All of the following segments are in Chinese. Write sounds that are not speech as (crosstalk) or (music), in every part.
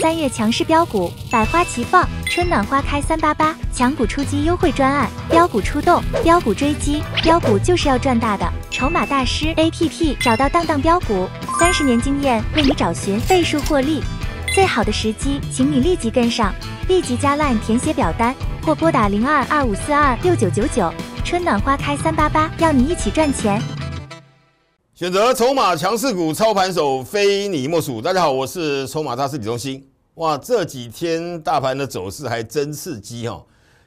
三月强势标股百花齐放，春暖花开三八八，强股出击优惠专案，标股出动，标股追击，标股就是要赚大的。筹码大师 APP 找到当当标股，三十年经验为你找寻倍数获利，最好的时机，请你立即跟上，立即加 Line 填写表单或拨打零二二五四二六九九九，春暖花开三八八，要你一起赚钱。选择筹码强势股操盘手非你莫属，大家好，我是筹码大师李忠新。哇，这几天大盘的走势还真刺激想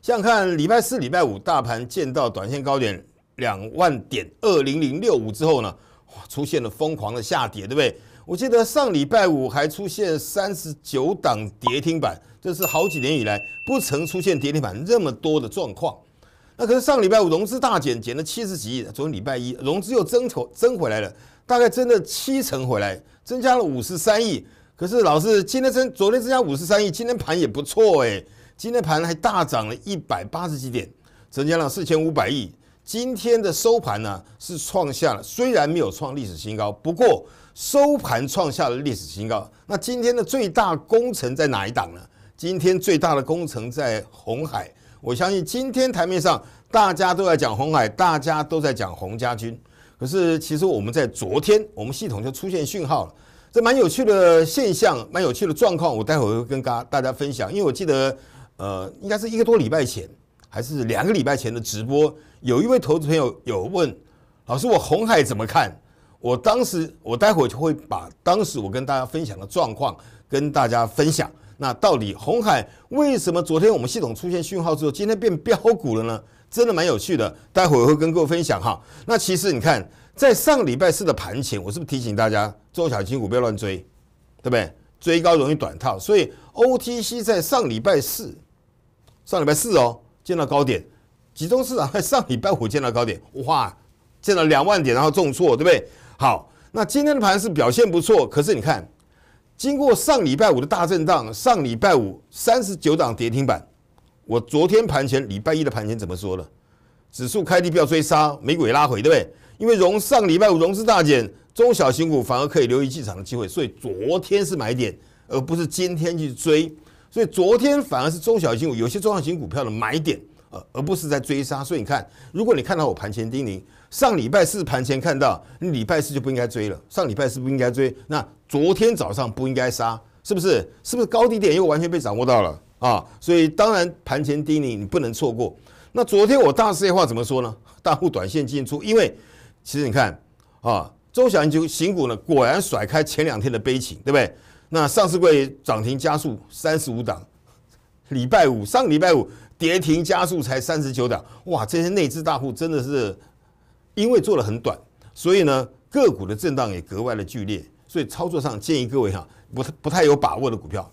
像看礼拜四、礼拜五，大盘见到短线高点两万点二零零六五之后呢，哇，出现了疯狂的下跌，对不对？我记得上礼拜五还出现三十九档跌停板，这是好几年以来不曾出现跌停板那么多的状况。那可是上礼拜五融资大减，减了七十几亿。昨天礼拜一融资又增回增回来了，大概增了七成回来，增加了五十三亿。可是老师，今天增昨天增加五十三亿，今天盘也不错哎，今天盘还大涨了一百八十几点，增加了四千五百亿。今天的收盘呢是创下了，虽然没有创历史新高，不过收盘创下了历史新高。那今天的最大工程在哪一档呢？今天最大的工程在红海。我相信今天台面上大家都在讲红海，大家都在讲洪家军。可是其实我们在昨天，我们系统就出现讯号了。这蛮有趣的现象，蛮有趣的状况，我待会会跟大大家分享。因为我记得，呃，应该是一个多礼拜前，还是两个礼拜前的直播，有一位投资朋友有问老师：“我红海怎么看？”我当时，我待会就会把当时我跟大家分享的状况跟大家分享。那到底红海为什么昨天我们系统出现讯号之后，今天变标股了呢？真的蛮有趣的，待会会跟各位分享哈。那其实你看。在上礼拜四的盘前，我是不是提醒大家中小盘股不要乱追，对不对？追高容易短套，所以 OTC 在上礼拜四、上礼拜四哦，见到高点，集中市场 (laughs) 上礼拜五见到高点，哇，见到两万点，然后重挫，对不对？好，那今天的盘是表现不错，可是你看，经过上礼拜五的大震荡，上礼拜五三十九档跌停板，我昨天盘前、礼拜一的盘前怎么说的？指数开低不要追杀，没鬼拉回，对不对？因为融上礼拜五融资大减，中小型股反而可以留意进场的机会，所以昨天是买点，而不是今天去追，所以昨天反而是中小型股有些中小型股票的买点，呃，而不是在追杀。所以你看，如果你看到我盘前叮咛，上礼拜四盘前看到，你礼拜四就不应该追了，上礼拜四不应该追，那昨天早上不应该杀，是不是？是不是高低点又完全被掌握到了啊？所以当然盘前叮咛你不能错过。那昨天我大事业话怎么说呢？大户短线进出，因为。其实你看，啊，中小就新股呢，果然甩开前两天的悲情，对不对？那上市柜涨停加速三十五档，礼拜五上礼拜五跌停加速才三十九档，哇，这些内资大户真的是因为做的很短，所以呢个股的震荡也格外的剧烈。所以操作上建议各位哈，不不太有把握的股票，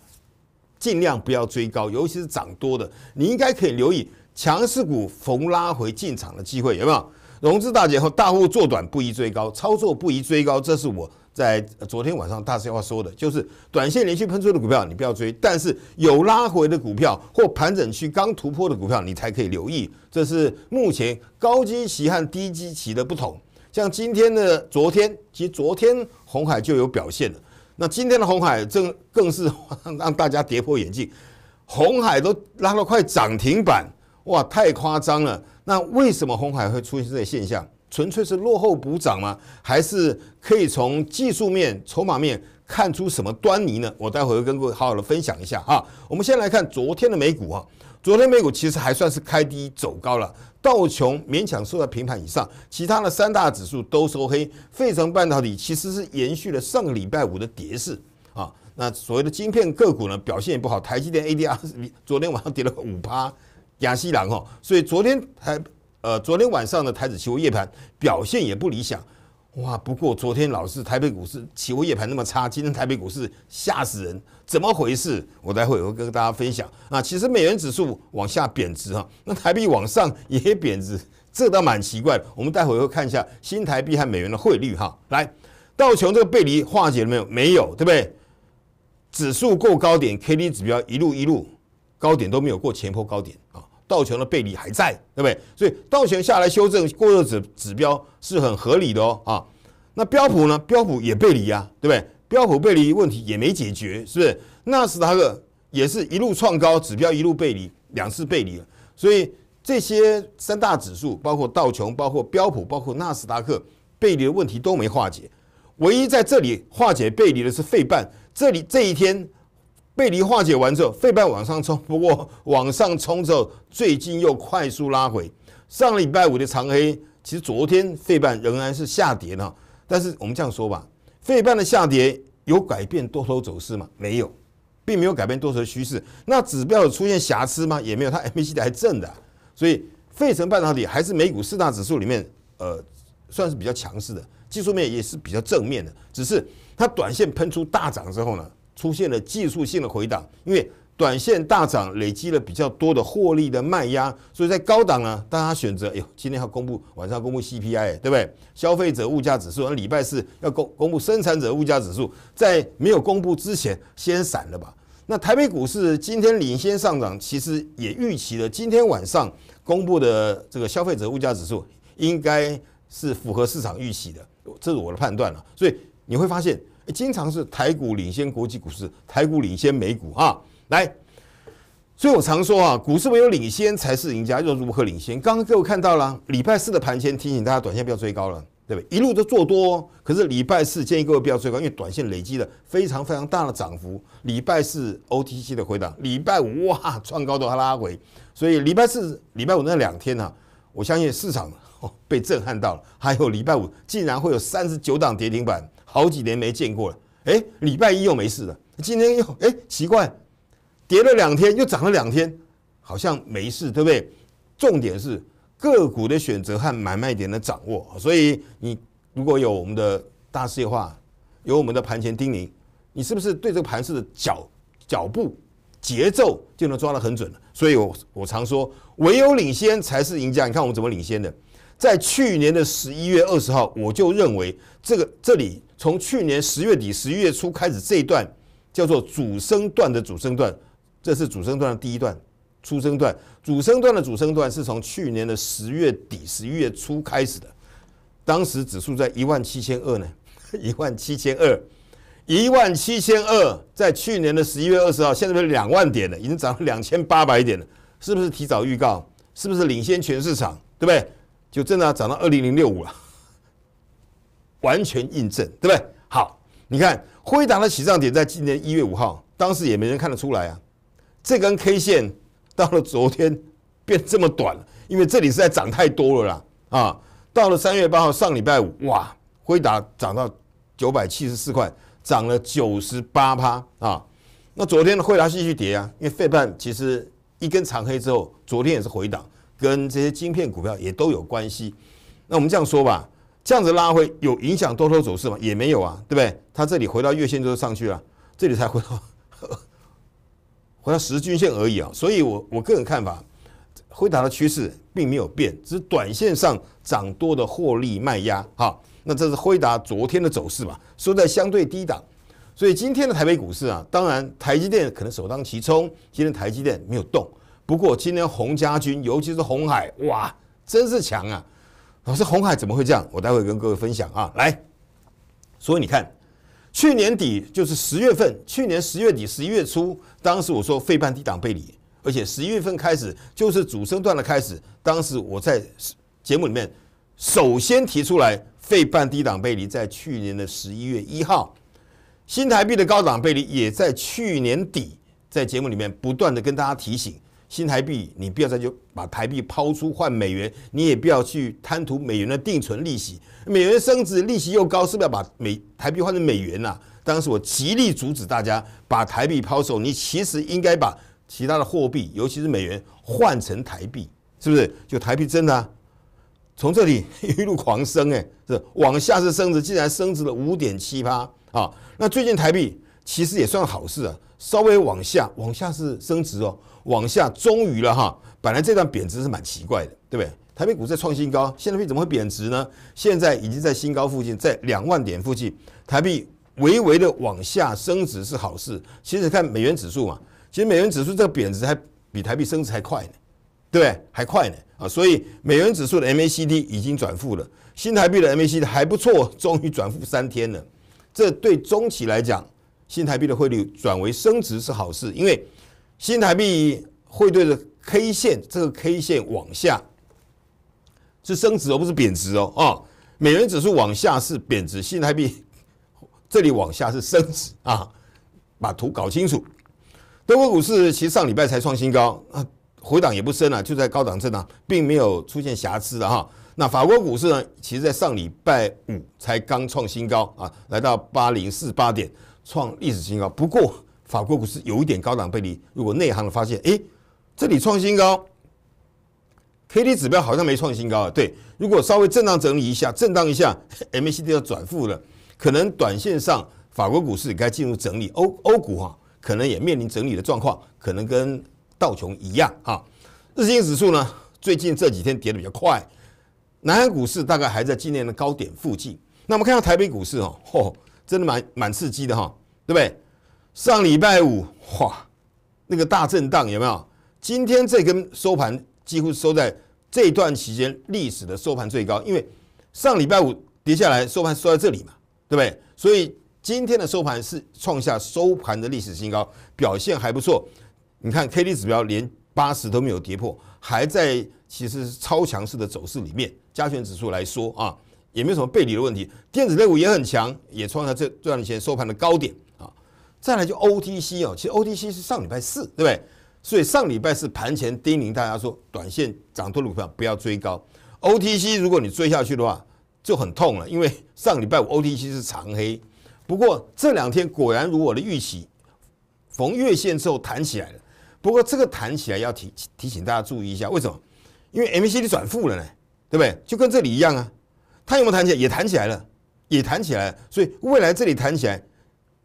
尽量不要追高，尤其是涨多的，你应该可以留意强势股逢拉回进场的机会，有没有？融资大减后，大户做短不宜追高，操作不宜追高，这是我在昨天晚上大实话说的。就是短线连续喷出的股票你不要追，但是有拉回的股票或盘整区刚突破的股票，你才可以留意。这是目前高基期和低基期的不同。像今天的昨天，其实昨天红海就有表现了，那今天的红海正更是让大家跌破眼镜，红海都拉了快涨停板。哇，太夸张了！那为什么红海会出现这些现象？纯粹是落后补涨吗？还是可以从技术面、筹码面看出什么端倪呢？我待会儿会跟各位好好的分享一下哈。我们先来看昨天的美股啊，昨天美股其实还算是开低走高了，道琼勉强收在平盘以上，其他的三大指数都收黑。费城半导体其实是延续了上个礼拜五的跌势啊。那所谓的晶片个股呢，表现也不好，台积电 ADR 昨天晚上跌了五趴。亚西郎哦，所以昨天台呃昨天晚上的台子期货夜盘表现也不理想，哇！不过昨天老是台北股市期货夜盘那么差，今天台北股市吓死人，怎么回事？我待会会跟大家分享啊。其实美元指数往下贬值哈，那台币往上也贬值，这倒蛮奇怪。我们待会会看一下新台币和美元的汇率哈。来道琼这个背离化解了没有？没有，对不对？指数过高点，K D 指标一路一路高点都没有过前坡高点啊。道琼的背离还在，对不对？所以道琼下来修正过热指指标是很合理的哦啊。那标普呢？标普也背离呀，对不对？标普背离问题也没解决，是不是？纳斯达克也是一路创高，指标一路背离，两次背离了。所以这些三大指数，包括道琼，包括标普，包括纳斯达克，背离的问题都没化解。唯一在这里化解背离的是费半，这里这一天。背离化解完之后，费半往上冲，不过往上冲之后，最近又快速拉回。上了礼拜五的长黑，其实昨天费半仍然是下跌呢。但是我们这样说吧，费半的下跌有改变多头走势吗？没有，并没有改变多头的趋势。那指标有出现瑕疵吗？也没有，它 MACD 还正的。所以费城半导体还是美股四大指数里面，呃，算是比较强势的，技术面也是比较正面的。只是它短线喷出大涨之后呢？出现了技术性的回档，因为短线大涨累积了比较多的获利的卖压，所以在高档呢，大家选择，哎呦，今天要公布，晚上公布 CPI，对不对？消费者物价指数，那礼拜四要公公布生产者物价指数，在没有公布之前先闪了吧。那台北股市今天领先上涨，其实也预期了今天晚上公布的这个消费者物价指数应该，是符合市场预期的，这是我的判断了，所以你会发现。经常是台股领先国际股市，台股领先美股啊！来，所以我常说啊，股市唯有领先才是赢家。又如何领先？刚刚各位看到了，礼拜四的盘前提醒大家，短线不要追高了，对不对？一路都做多，可是礼拜四建议各位不要追高，因为短线累积了非常非常大的涨幅。礼拜四 OTC 的回档，礼拜五哇，创高都还拉回，所以礼拜四、礼拜五那两天呢，我相信市场哦被震撼到了。还有礼拜五竟然会有三十九档跌停板。好几年没见过了，哎，礼拜一又没事了，今天又哎奇怪，跌了两天又涨了两天，好像没事，对不对？重点是个股的选择和买卖点的掌握，所以你如果有我们的大的化，有我们的盘前叮咛，你是不是对这个盘式的脚脚步节奏就能抓得很准了？所以我我常说，唯有领先才是赢家。你看我们怎么领先的？在去年的十一月二十号，我就认为这个这里从去年十月底十一月初开始这一段叫做主升段的主升段，这是主升段的第一段初升段。主升段的主升段是从去年的十月底十一月初开始的，当时指数在一万七千二呢，一万七千二，一万七千二，在去年的十一月二十号，现在是两万点了，已经涨了两千八百点了，是不是提早预告？是不是领先全市场？对不对？就真的涨到二零零六五了，(laughs) 完全印证，对不对？好，你看辉达的起涨点在今年一月五号，当时也没人看得出来啊。这根 K 线到了昨天变这么短了，因为这里实在涨太多了啦啊。到了三月八号，上礼拜五，哇，辉达涨到九百七十四块，涨了九十八趴啊。那昨天的辉达继续跌啊，因为费半其实一根长黑之后，昨天也是回档。跟这些晶片股票也都有关系。那我们这样说吧，这样子拉回有影响多头走势吗？也没有啊，对不对？它这里回到月线就上去了，这里才回到回到十均线而已啊。所以，我我个人看法，辉达的趋势并没有变，只是短线上涨多的获利卖压好，那这是辉达昨天的走势嘛，收在相对低档。所以今天的台北股市啊，当然台积电可能首当其冲，今天台积电没有动。不过今天洪家军，尤其是红海，哇，真是强啊！老师，红海怎么会这样？我待会跟各位分享啊。来，所以你看，去年底就是十月份，去年十月底、十一月初，当时我说费半低档背离，而且十一月份开始就是主升段的开始。当时我在节目里面首先提出来，费半低档背离在去年的十一月一号，新台币的高档背离也在去年底在节目里面不断的跟大家提醒。新台币，你不要再就把台币抛出换美元，你也不要去贪图美元的定存利息，美元升值利息又高，是不是要把美台币换成美元呐？当时我极力阻止大家把台币抛售，你其实应该把其他的货币，尤其是美元换成台币，是不是？就台币真的从这里一路狂升，哎，这往下是升值，竟然升值了五点七八啊！那最近台币其实也算好事啊，稍微往下，往下是升值哦。往下终于了哈，本来这段贬值是蛮奇怪的，对不对？台币股在创新高，现在币怎么会贬值呢？现在已经在新高附近，在两万点附近，台币微微的往下升值是好事。其实看美元指数嘛，其实美元指数这个贬值还比台币升值还快呢，对不对？还快呢啊！所以美元指数的 MACD 已经转负了，新台币的 MACD 还不错，终于转负三天了。这对中期来讲，新台币的汇率转为升值是好事，因为。新台币汇兑的 K 线，这个 K 线往下是升值而不是贬值哦啊！美元指数往下是贬值，新台币 (laughs) 这里往下是升值啊！把图搞清楚。德国股市其实上礼拜才创新高啊，回档也不深啊，就在高档震荡，并没有出现瑕疵的哈。那法国股市呢，其实在上礼拜五才刚创新高啊，来到八零四八点创历史新高，不过。法国股市有一点高档背离，如果内行的发现，哎，这里创新高，K D 指标好像没创新高啊。对，如果稍微震荡整理一下，震荡一下，(laughs) M A C D 要转负了，可能短线上法国股市该进入整理。欧欧股啊，可能也面临整理的状况，可能跟道琼一样哈。日经指数呢，最近这几天跌的比较快，南韩股市大概还在今年的高点附近。那我们看到台北股市哦，嚯，真的蛮蛮刺激的哈，对不对？上礼拜五，哇，那个大震荡有没有？今天这根收盘几乎收在这段期间历史的收盘最高，因为上礼拜五跌下来，收盘收在这里嘛，对不对？所以今天的收盘是创下收盘的历史新高，表现还不错。你看 K D 指标连八十都没有跌破，还在其实是超强势的走势里面。加权指数来说啊，也没有什么背离的问题。电子类股也很强，也创下这这段时间收盘的高点。再来就 OTC 哦，其实 OTC 是上礼拜四，对不对？所以上礼拜四盘前叮咛大家说，短线涨多的股票不要追高。OTC 如果你追下去的话，就很痛了，因为上礼拜五 OTC 是长黑。不过这两天果然如我的预期，逢月线之后弹起来了。不过这个弹起来要提提醒大家注意一下，为什么？因为 MACD 转负了呢，对不对？就跟这里一样啊，它有没有弹起来？也弹起来了，也弹起来了。所以未来这里弹起来。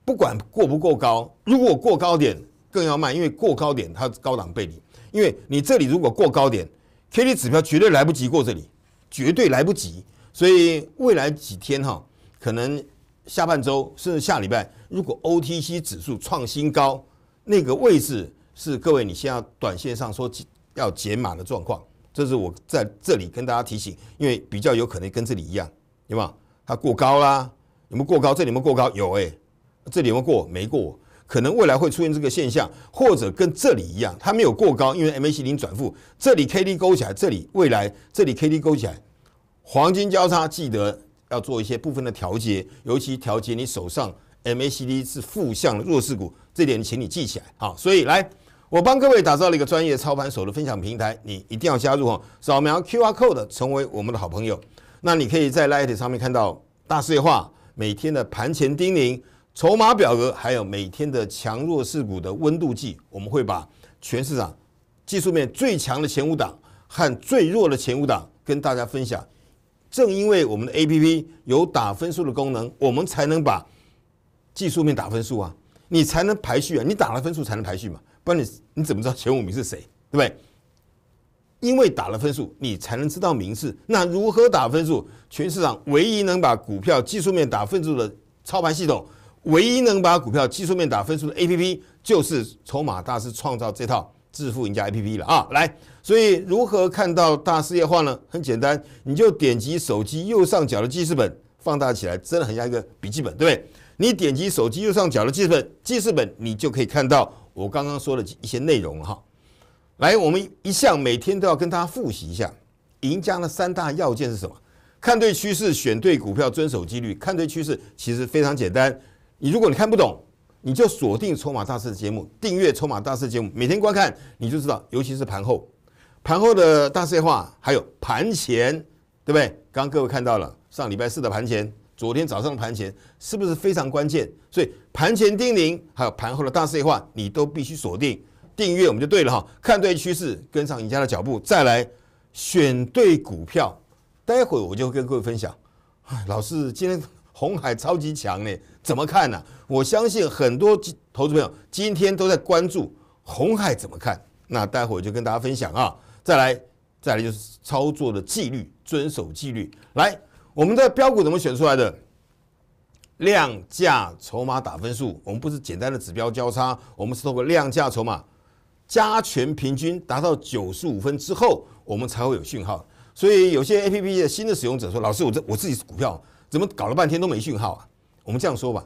不管过不过高，如果过高点更要卖，因为过高点它高档背离。因为你这里如果过高点，K D 指标绝对来不及过这里，绝对来不及。所以未来几天哈，可能下半周甚至下礼拜，如果 O T C 指数创新高，那个位置是各位你先要短线上说要减码的状况。这是我在这里跟大家提醒，因为比较有可能跟这里一样，对有？它过高啦，有没过高？这里有过高有哎。这里有过没过？可能未来会出现这个现象，或者跟这里一样，它没有过高，因为 MACD 转负。这里 k d 勾起来，这里未来这里 k d 勾起来，黄金交叉记得要做一些部分的调节，尤其调节你手上 MACD 是负向弱势股，这点请你记起来啊。所以来，我帮各位打造了一个专业操盘手的分享平台，你一定要加入哦，扫描 QR Code 成为我们的好朋友。那你可以在 Light 上面看到大碎化每天的盘前叮咛。筹码表格，还有每天的强弱势股的温度计，我们会把全市场技术面最强的前五档和最弱的前五档跟大家分享。正因为我们的 A P P 有打分数的功能，我们才能把技术面打分数啊，你才能排序啊，你打了分数才能排序嘛，不然你你怎么知道前五名是谁，对不对？因为打了分数，你才能知道名次。那如何打分数？全市场唯一能把股票技术面打分数的操盘系统。唯一能把股票技术面打分数的 A P P 就是筹码大师创造这套致富赢家 A P P 了啊！来，所以如何看到大事业化呢？很简单，你就点击手机右上角的记事本，放大起来，真的很像一个笔记本，对不对？你点击手机右上角的记事本，记事本你就可以看到我刚刚说的一些内容哈。来，我们一项每天都要跟大家复习一下，赢家的三大要件是什么？看对趋势，选对股票，遵守纪律。看对趋势其实非常简单。你如果你看不懂，你就锁定《筹码大师》的节目，订阅《筹码大师》节目，每天观看，你就知道。尤其是盘后，盘后的大势化，还有盘前，对不对？刚刚各位看到了上礼拜四的盘前，昨天早上的盘前，是不是非常关键？所以盘前叮咛，还有盘后的大势化，你都必须锁定订阅，我们就对了哈。看对趋势，跟上赢家的脚步，再来选对股票。待会儿我就跟各位分享。老师，今天红海超级强呢。怎么看呢？我相信很多投资朋友今天都在关注红海怎么看。那待会儿就跟大家分享啊。再来，再来就是操作的纪律，遵守纪律。来，我们的标股怎么选出来的？量价筹码打分数，我们不是简单的指标交叉，我们是通过量价筹码加权平均达到九十五分之后，我们才会有讯号。所以有些 A P P 的新的使用者说：“老师，我这我自己是股票，怎么搞了半天都没讯号啊？”我们这样说吧，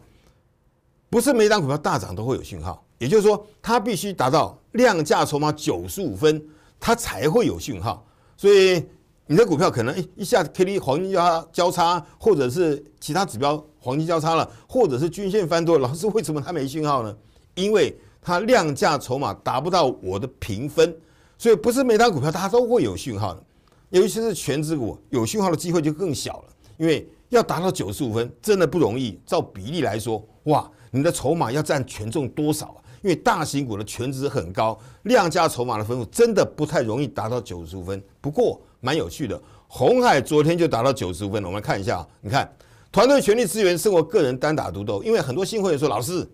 不是每档股票大涨都会有讯号，也就是说，它必须达到量价筹码九十五分，它才会有讯号。所以你的股票可能一下 K D 黄金交叉，或者是其他指标黄金交叉了，或者是均线翻多，老师为什么它没讯号呢？因为它量价筹码达不到我的评分，所以不是每档股票它都会有讯号的，尤其是全指股，有讯号的机会就更小了，因为。要达到九十五分，真的不容易。照比例来说，哇，你的筹码要占权重多少啊？因为大型股的权值很高，量价筹码的分布真的不太容易达到九十五分。不过蛮有趣的，红海昨天就达到九十五分了。我们看一下啊，你看团队全力支援，是我个人单打独斗。因为很多新会员说：“老师，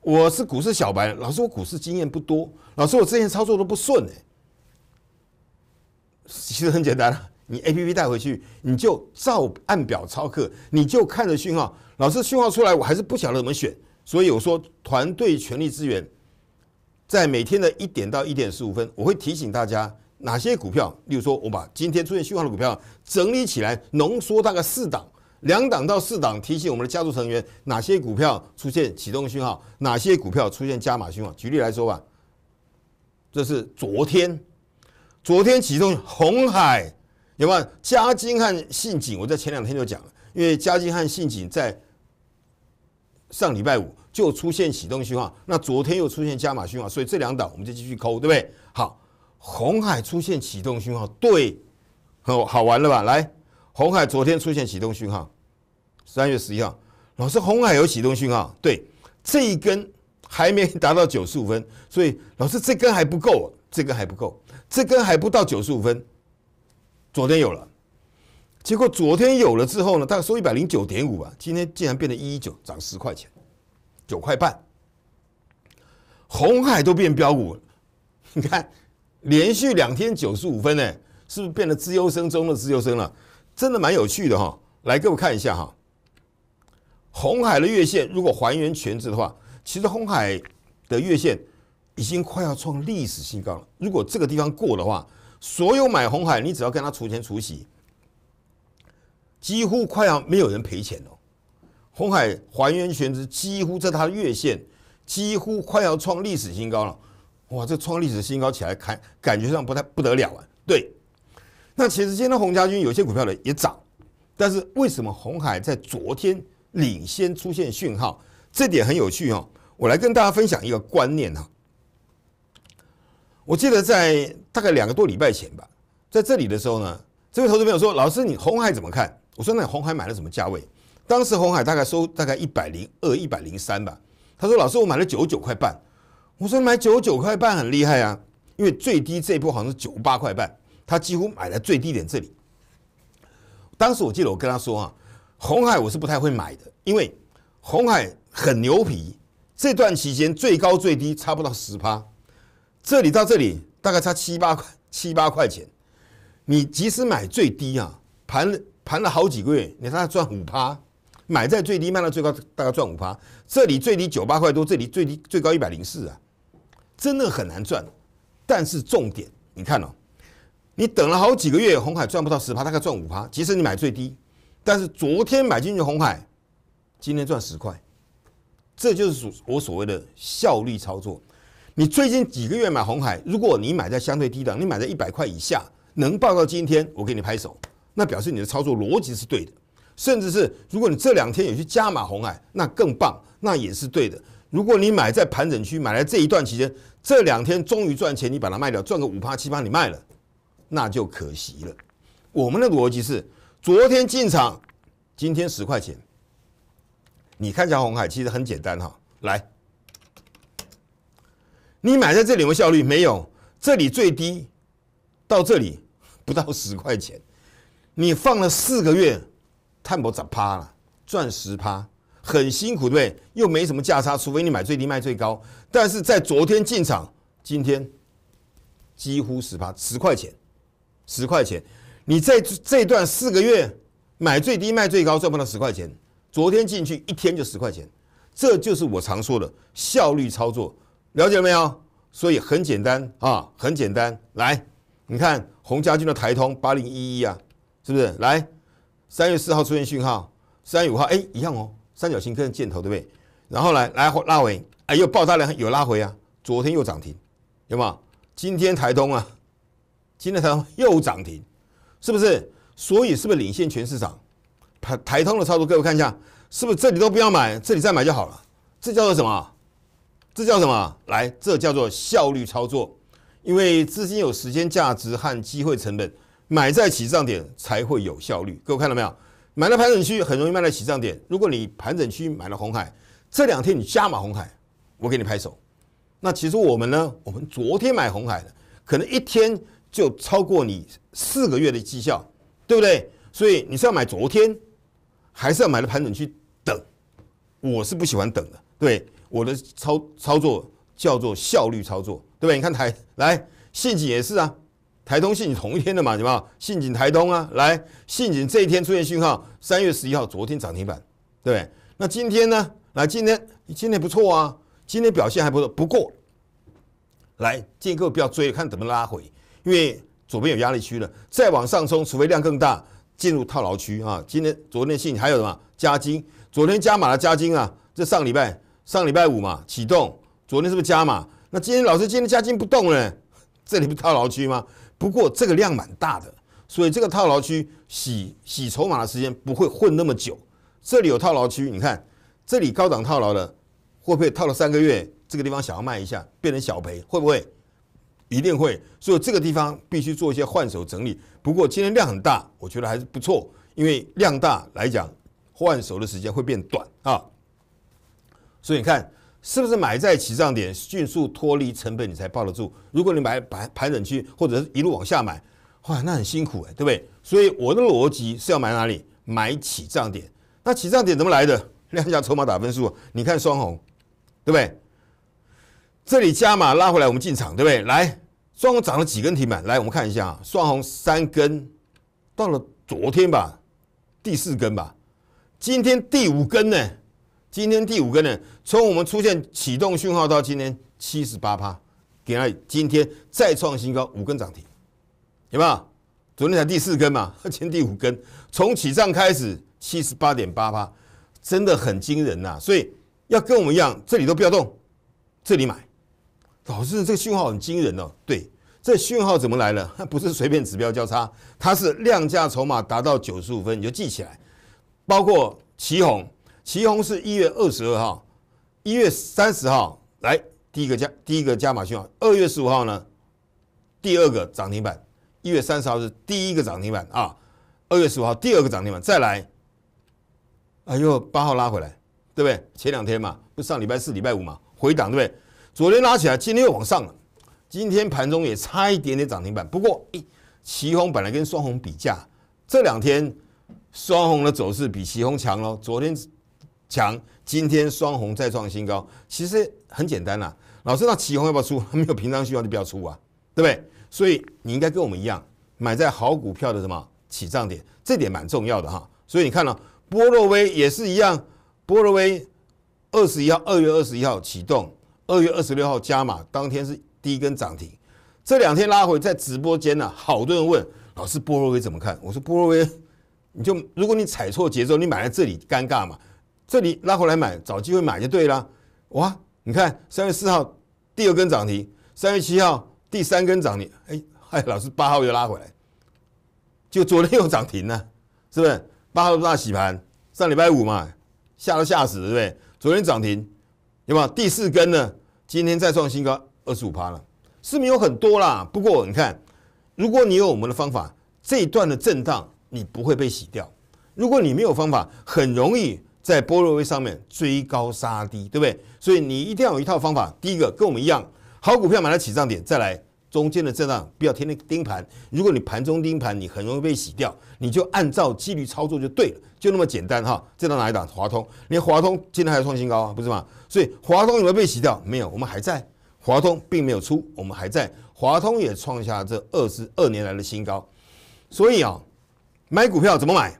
我是股市小白，老师我股市经验不多，老师我之前操作都不顺其实很简单。你 A P P 带回去，你就照按表操课，你就看着讯号，老师讯号出来，我还是不晓得怎么选，所以我说团队全力支援，在每天的一点到一点十五分，我会提醒大家哪些股票，例如说我把今天出现讯号的股票整理起来，浓缩大概四档，两档到四档提醒我们的家族成员哪些股票出现启动讯号，哪些股票出现加码讯号。举例来说吧，这是昨天，昨天启动红海。有没有金和信景？我在前两天就讲了，因为加金和信景在上礼拜五就出现启动讯号，那昨天又出现加码讯号，所以这两档我们就继续抠，对不对？好，红海出现启动讯号，对，好好玩了吧？来，红海昨天出现启动讯号，三月十一号，老师，红海有启动讯号，对，这一根还没达到九十五分，所以老师这根还不够，这根还不够，这根还不到九十五分。昨天有了，结果昨天有了之后呢，大概收一百零九点五吧。今天竟然变得一一九，涨十块钱，九块半。红海都变标股，你看，连续两天九十五分呢，是不是变得自由生中的自由生了？真的蛮有趣的哈。来，各位看一下哈，红海的月线如果还原全值的话，其实红海的月线已经快要创历史新高了。如果这个地方过的话，所有买红海，你只要跟他除钱除息，几乎快要没有人赔钱哦。红海还原全值几乎在它的月线，几乎快要创历史新高了。哇，这创历史新高起来，感感觉上不太不得了啊。对，那其实今天红家军有些股票呢也涨，但是为什么红海在昨天领先出现讯号？这点很有趣哦。我来跟大家分享一个观念呐。我记得在大概两个多礼拜前吧，在这里的时候呢，这位投资朋友说：“老师，你红海怎么看？”我说：“那你红海买了什么价位？”当时红海大概收大概一百零二、一百零三吧。他说：“老师，我买了九十九块半。”我说：“买九十九块半很厉害啊，因为最低这一波好像是九十八块半，他几乎买了最低点这里。”当时我记得我跟他说：“啊，红海我是不太会买的，因为红海很牛皮，这段期间最高最低差不到十趴。”这里到这里大概差七八块七八块钱，你即使买最低啊，盘了盘了好几个月，你才赚五趴。买在最低，卖到最高，大概赚五趴。这里最低九八块多，这里最低最高一百零四啊，真的很难赚。但是重点，你看哦，你等了好几个月，红海赚不到十趴，大概赚五趴。即使你买最低，但是昨天买进去红海，今天赚十块，这就是所我所谓的效率操作。你最近几个月买红海，如果你买在相对低档，你买在一百块以下，能报到今天，我给你拍手，那表示你的操作逻辑是对的。甚至是如果你这两天有去加码红海，那更棒，那也是对的。如果你买在盘整区，买来这一段期间，这两天终于赚钱，你把它卖掉，赚个五八七八，你卖了，那就可惜了。我们的逻辑是，昨天进场，今天十块钱。你看一下红海，其实很简单哈，来。你买在这里有没有效率？没有，这里最低，到这里不到十块钱。你放了四个月，碳博咋趴了，赚十趴，很辛苦，对不对？又没什么价差，除非你买最低卖最高。但是在昨天进场，今天几乎十趴，十块钱，十块钱。你在这段四个月买最低卖最高赚不到十块钱，昨天进去一天就十块钱，这就是我常说的效率操作。了解了没有？所以很简单啊，很简单。来，你看洪家军的台通八零一一啊，是不是？来，三月四号出现讯号，三月五号哎，一样哦，三角形跟箭头对不对？然后来来拉回，哎，又爆炸了，有拉回啊，昨天又涨停，有吗？今天台通啊，今天台通又涨停，是不是？所以是不是领先全市场？台台通的操作，各位看一下，是不是这里都不要买，这里再买就好了？这叫做什么？这叫什么？来，这叫做效率操作，因为资金有时间价值和机会成本，买在起涨点才会有效率。各位看到没有？买了盘整区很容易卖在起涨点。如果你盘整区买了红海，这两天你加码红海，我给你拍手。那其实我们呢？我们昨天买红海的，可能一天就超过你四个月的绩效，对不对？所以你是要买昨天，还是要买了盘整区等？我是不喜欢等的，对。我的操操作叫做效率操作，对不对？你看台来信锦也是啊，台通信锦同一天的嘛，对吧？信锦台通啊，来信锦这一天出现讯号，三月十一号昨天涨停板，对不对？那今天呢？来今天今天不错啊，今天表现还不错。不过来各位不要追，看怎么拉回，因为左边有压力区了，再往上冲，除非量更大进入套牢区啊。今天昨天信还有什么加金？昨天加码了加金啊，这上礼拜。上礼拜五嘛启动，昨天是不是加嘛？那今天老师今天加金不动了，(laughs) 这里不套牢区吗？不过这个量蛮大的，所以这个套牢区洗洗筹码的时间不会混那么久。这里有套牢区，你看这里高档套牢了，会不会套了三个月？这个地方想要卖一下，变成小赔，会不会？一定会。所以这个地方必须做一些换手整理。不过今天量很大，我觉得还是不错，因为量大来讲，换手的时间会变短啊。所以你看，是不是买在起涨点，迅速脱离成本，你才抱得住？如果你买盘盘整区，或者是一路往下买，哇，那很辛苦，对不对？所以我的逻辑是要买哪里？买起涨点。那起涨点怎么来的？量价筹码打分数。你看双红，对不对？这里加码拉回来，我们进场，对不对？来，双红涨了几根停板？来，我们看一下，啊，双红三根，到了昨天吧，第四根吧，今天第五根呢？今天第五根呢？从我们出现启动讯号到今天七十八趴，给它今天再创新高，五根涨停，有没有？昨天才第四根嘛，(laughs) 今天第五根，从起涨开始七十八点八趴，真的很惊人呐！所以要跟我们一样，这里都不要动，这里买。老师，这个讯号很惊人哦。对，这讯号怎么来了？它 (laughs) 不是随便指标交叉，它是量价筹码达到九十五分，你就记起来。包括旗哄。旗宏是一月二十二号，一月三十号来第一个加第一个加码讯号。二月十五号呢，第二个涨停板。一月三十号是第一个涨停板啊，二月十五号第二个涨停板再来。哎呦，八号拉回来，对不对？前两天嘛，不上礼拜四、礼拜五嘛，回档对不对？昨天拉起来，今天又往上了。今天盘中也差一点点涨停板，不过，旗宏本来跟双红比价，这两天双红的走势比旗宏强喽。昨天。强，今天双红再创新高，其实很简单啦。老师，那起红要不要出？没有平仓需要就不要出啊，对不对？所以你应该跟我们一样，买在好股票的什么起涨点，这点蛮重要的哈。所以你看了波若威也是一样，波若威二十一号，二月二十一号启动，二月二十六号加码，当天是第一根涨停，这两天拉回，在直播间呢，好多人问老师波若威怎么看，我说波若威你就如果你踩错节奏，你买在这里尴尬嘛。这里拉回来买，找机会买就对了。哇，你看三月四号第二根涨停，三月七号第三根涨停，哎，哎，老师八号又拉回来，就昨天又涨停了，是不是？八号大洗盘，上礼拜五嘛，吓都吓死，对不对？昨天涨停，有有第四根呢？今天再创新高，二十五趴了，是没有很多啦。不过你看，如果你有我们的方法，这一段的震荡你不会被洗掉；如果你没有方法，很容易。在波罗威上面追高杀低，对不对？所以你一定要有一套方法。第一个跟我们一样，好股票买了起涨点，再来中间的震荡不要天天盯盘。如果你盘中盯盘，你很容易被洗掉。你就按照纪律操作就对了，就那么简单哈。再到哪一档？华通，连华通今天还创新高啊，不是吗？所以华通有没有被洗掉？没有，我们还在。华通并没有出，我们还在。华通也创下这二十二年来的新高。所以啊，买股票怎么买？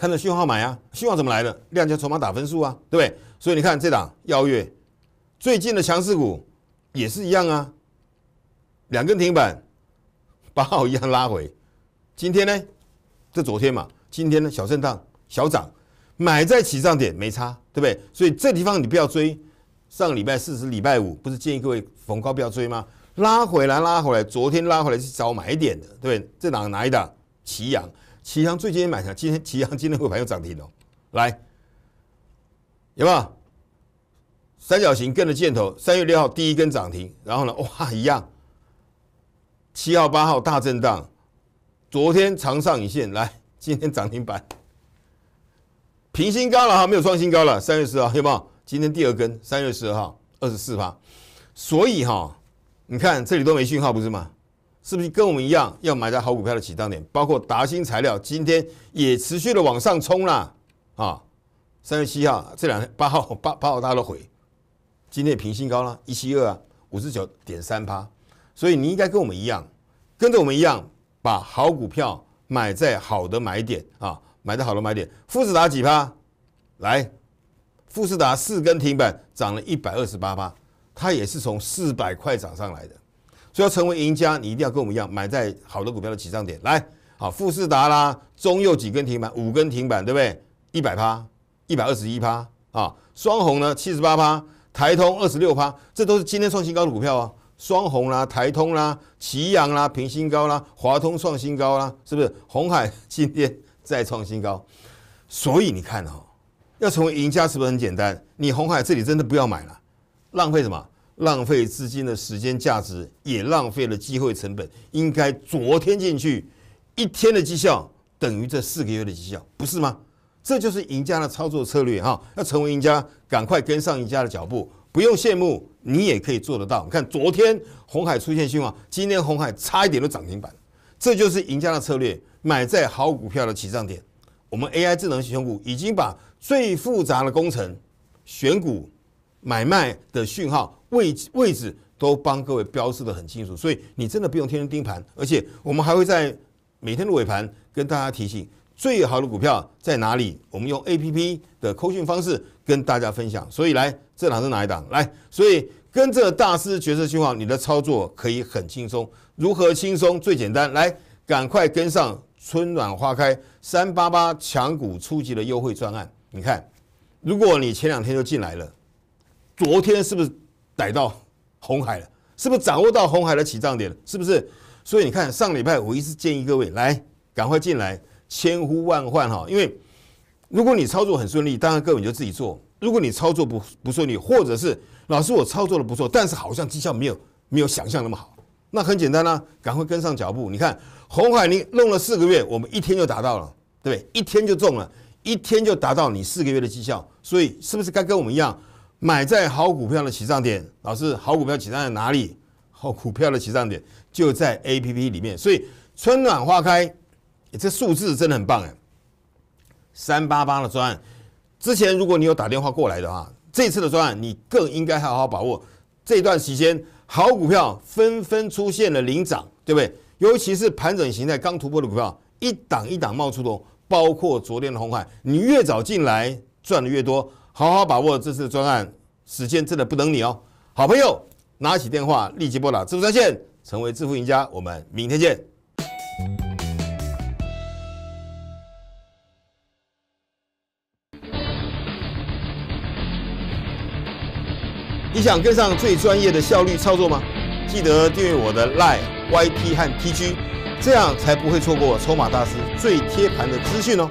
看着讯号买啊，讯号怎么来的？量价筹码打分数啊，对不对？所以你看这档邀月，最近的强势股也是一样啊，两根停板，八号一样拉回。今天呢，这昨天嘛，今天呢小震荡小涨，买在起涨点没差，对不对？所以这地方你不要追。上个礼拜四是礼拜五不是建议各位逢高不要追吗？拉回来拉回来，昨天拉回来是找买一点的，对不对？这档哪一档？祁阳。旗航最近也买上，今天旗航今天尾盘又涨停了，来，有没有三角形跟着箭头？三月六号第一根涨停，然后呢，哇，一样，七号八号大震荡，昨天长上影线，来，今天涨停板，平新高了哈，没有创新高了。三月十号有没有？今天第二根，三月十二号二十四吧，所以哈，你看这里都没信号不是吗？是不是跟我们一样要买在好股票的起涨点？包括达新材料今天也持续的往上冲啦啊！三月七号这两天八号 (laughs) 八八号家都回，今天平新高了，一七二五十九点三八。所以你应该跟我们一样，跟着我们一样把好股票买在好的买点啊！买在好的买点。富士达几趴？来，富士达四根停板涨了一百二十八趴，它也是从四百块涨上来的。要成为赢家，你一定要跟我们一样，买在好的股票的起涨点来。好，富士达啦，中油几根停板，五根停板，对不对？一百趴，一百二十一趴啊！双红呢，七十八趴，台通二十六趴，这都是今天创新高的股票啊！双红啦，台通啦，奇阳啦，平新高啦，华通创新高啦，是不是？红海 (laughs) 今天再创新高，所以你看哦，要成为赢家是不是很简单？你红海这里真的不要买了，浪费什么？浪费资金的时间价值，也浪费了机会成本。应该昨天进去，一天的绩效等于这四个月的绩效，不是吗？这就是赢家的操作策略哈。要成为赢家，赶快跟上赢家的脚步，不用羡慕，你也可以做得到。你看昨天红海出现讯号，今天红海差一点都涨停板，这就是赢家的策略，买在好股票的起涨点。我们 AI 智能选股已经把最复杂的工程选股、买卖的讯号。位位置都帮各位标示的很清楚，所以你真的不用天天盯盘，而且我们还会在每天的尾盘跟大家提醒最好的股票在哪里。我们用 A P P 的扣讯方式跟大家分享。所以来，这档是哪一档？来，所以跟着大师决策计划，你的操作可以很轻松。如何轻松？最简单，来，赶快跟上春暖花开三八八强股初级的优惠专案。你看，如果你前两天就进来了，昨天是不是？逮到红海了，是不是掌握到红海的起涨点了？是不是？所以你看上礼拜我一直建议各位来赶快进来，千呼万唤哈。因为如果你操作很顺利，当然各位你就自己做；如果你操作不不顺利，或者是老师我操作的不错，但是好像绩效没有没有想象那么好，那很简单啦。赶快跟上脚步。你看红海你弄了四个月，我们一天就达到了，对不对？一天就中了，一天就达到你四个月的绩效，所以是不是该跟我们一样？买在好股票的起涨点，老师，好股票起涨在哪里？好股票的起涨点就在 A P P 里面。所以春暖花开，这数字真的很棒哎，三八八的专案。之前如果你有打电话过来的话，这次的专案你更应该好好把握。这段时间好股票纷纷出现了领涨，对不对？尤其是盘整形态刚突破的股票，一档一档冒出的，包括昨天的红海，你越早进来赚的越多。好好把握这次专案，时间真的不等你哦！好朋友拿起电话立即拨打支付专线，成为支付赢家。我们明天见。你想跟上最专业的效率操作吗？记得订阅我的 Line YT 和 TG，这样才不会错过筹码大师最贴盘的资讯哦。